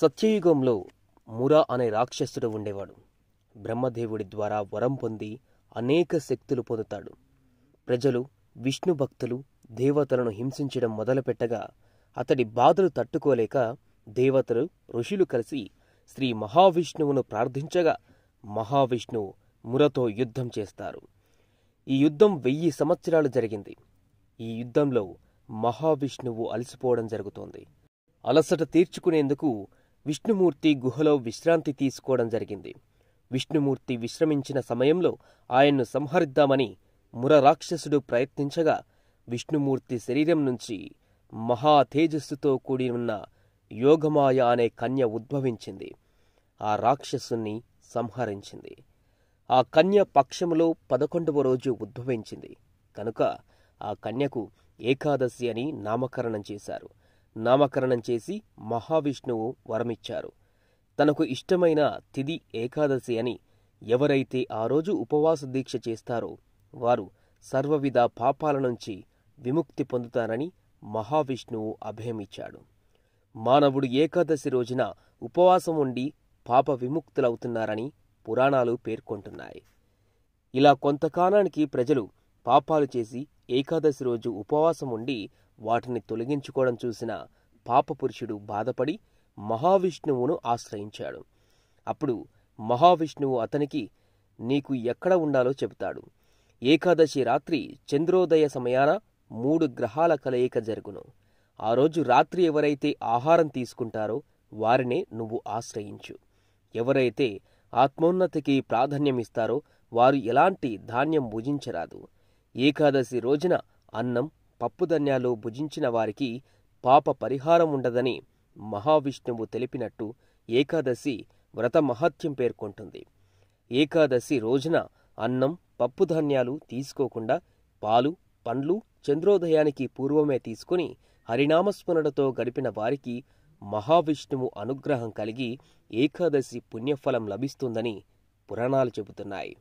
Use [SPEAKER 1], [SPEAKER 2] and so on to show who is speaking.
[SPEAKER 1] సత్యయుగంలో మురా అనే రాక్షసుడు ఉండేవాడు బ్రహ్మదేవుడి ద్వారా వరం పొంది అనేక శక్తులు పొందుతాడు ప్రజలు విష్ణు భక్తులు దేవతలను హింసించడం మొదలుపెట్టగా అతడి బాధలు తట్టుకోలేక దేవతలు ఋషులు కలిసి శ్రీ మహావిష్ణువును ప్రార్థించగా మహావిష్ణువు మురతో యుద్ధం చేస్తారు ఈ యుద్ధం వెయ్యి సంవత్సరాలు జరిగింది ఈ యుద్ధంలో మహావిష్ణువు అలసిపోవడం జరుగుతోంది అలసట తీర్చుకునేందుకు విష్ణుమూర్తి గుహలో విశ్రాంతి తీసుకోవడం జరిగింది విష్ణుమూర్తి విశ్రమించిన సమయంలో ఆయన్ను సంహరిద్దామని మురరాక్షసుడు ప్రయత్నించగా విష్ణుమూర్తి శరీరం నుంచి మహా తేజస్సుతో కూడి ఉన్న యోగమాయ అనే కన్య ఉద్భవించింది ఆ రాక్షసుని సంహరించింది ఆ కన్య పక్షములో పదకొండవ రోజు ఉద్భవించింది కనుక ఆ కన్యకు ఏకాదశి అని నామకరణం చేశారు నామకరణం చేసి మహావిష్ణువు వరమిచ్చారు తనకు ఇష్టమైన తిది ఏకాదశి అని ఎవరైతే ఆ రోజు ఉపవాస దీక్ష చేస్తారో వారు సర్వవిధ పాపాల నుంచి విముక్తి పొందుతారని మహావిష్ణువు అభయమిచ్చాడు మానవుడు ఏకాదశి రోజున ఉపవాసం ఉండి పాప విముక్తులవుతున్నారని పురాణాలు పేర్కొంటున్నాయి ఇలా కొంతకాలానికి ప్రజలు పాపాలు చేసి ఏకాదశి రోజు ఉపవాసం ఉండి వాటిని తొలగించుకోవడం చూసిన పాపపురుషుడు బాధపడి మహావిష్ణువును ఆశ్రయించాడు అప్పుడు మహావిష్ణువు అతనికి నీకు ఎక్కడ ఉండాలో చెబుతాడు ఏకాదశి రాత్రి చంద్రోదయ సమయాన మూడు గ్రహాల కలయిక జరుగును ఆ రోజు రాత్రి ఎవరైతే ఆహారం తీసుకుంటారో వారినే నువ్వు ఆశ్రయించు ఎవరైతే ఆత్మోన్నతికి ప్రాధాన్యమిస్తారో వారు ఎలాంటి ధాన్యం భుజించరాదు ఏకాదశి రోజున అన్నం పప్పుధన్యాలు భుజించిన వారికి పాప పరిహారం ఉండదని మహావిష్ణువు తెలిపినట్టు ఏకాదశి వ్రత మహత్యం పేర్కొంటుంది ఏకాదశి రోజున అన్నం పప్పుధాన్యాలు తీసుకోకుండా పాలు పండ్లు చంద్రోదయానికి పూర్వమే తీసుకుని హరినామస్మరణతో గడిపిన వారికి మహావిష్ణువు అనుగ్రహం కలిగి ఏకాదశి పుణ్యఫలం లభిస్తుందని పురాణాలు చెబుతున్నాయి